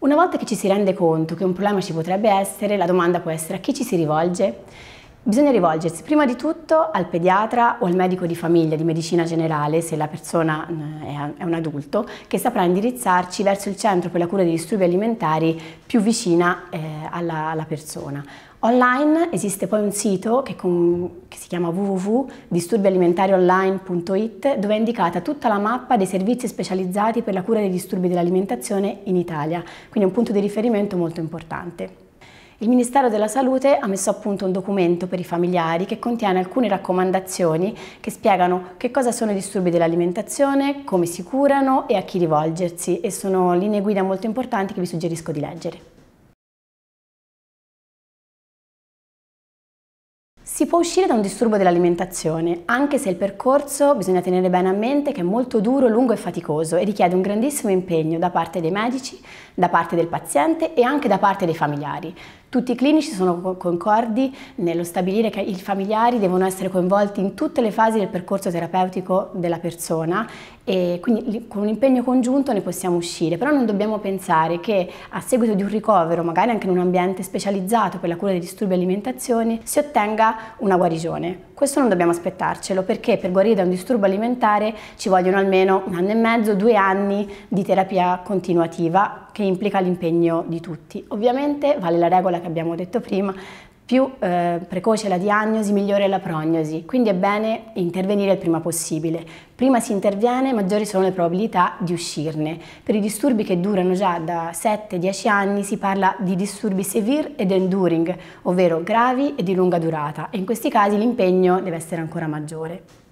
Una volta che ci si rende conto che un problema ci potrebbe essere, la domanda può essere a chi ci si rivolge? Bisogna rivolgersi prima di tutto al pediatra o al medico di famiglia di medicina generale, se la persona mm, è un adulto, che saprà indirizzarci verso il centro per la cura dei disturbi alimentari più vicina eh, alla, alla persona. Online esiste poi un sito che, con, che si chiama www.disturbialimentarionline.it dove è indicata tutta la mappa dei servizi specializzati per la cura dei disturbi dell'alimentazione in Italia, quindi è un punto di riferimento molto importante. Il Ministero della Salute ha messo a punto un documento per i familiari che contiene alcune raccomandazioni che spiegano che cosa sono i disturbi dell'alimentazione, come si curano e a chi rivolgersi e sono linee guida molto importanti che vi suggerisco di leggere. Si può uscire da un disturbo dell'alimentazione, anche se il percorso bisogna tenere bene a mente che è molto duro, lungo e faticoso e richiede un grandissimo impegno da parte dei medici, da parte del paziente e anche da parte dei familiari. Tutti i clinici sono concordi nello stabilire che i familiari devono essere coinvolti in tutte le fasi del percorso terapeutico della persona e quindi con un impegno congiunto ne possiamo uscire, però non dobbiamo pensare che a seguito di un ricovero, magari anche in un ambiente specializzato per la cura dei disturbi alimentazioni, si ottenga una guarigione. Questo non dobbiamo aspettarcelo perché per guarire da un disturbo alimentare ci vogliono almeno un anno e mezzo, due anni di terapia continuativa che implica l'impegno di tutti. Ovviamente vale la regola che abbiamo detto prima, più eh, precoce la diagnosi, migliore la prognosi, quindi è bene intervenire il prima possibile. Prima si interviene, maggiori sono le probabilità di uscirne. Per i disturbi che durano già da 7-10 anni si parla di disturbi severe ed enduring, ovvero gravi e di lunga durata, e in questi casi l'impegno deve essere ancora maggiore.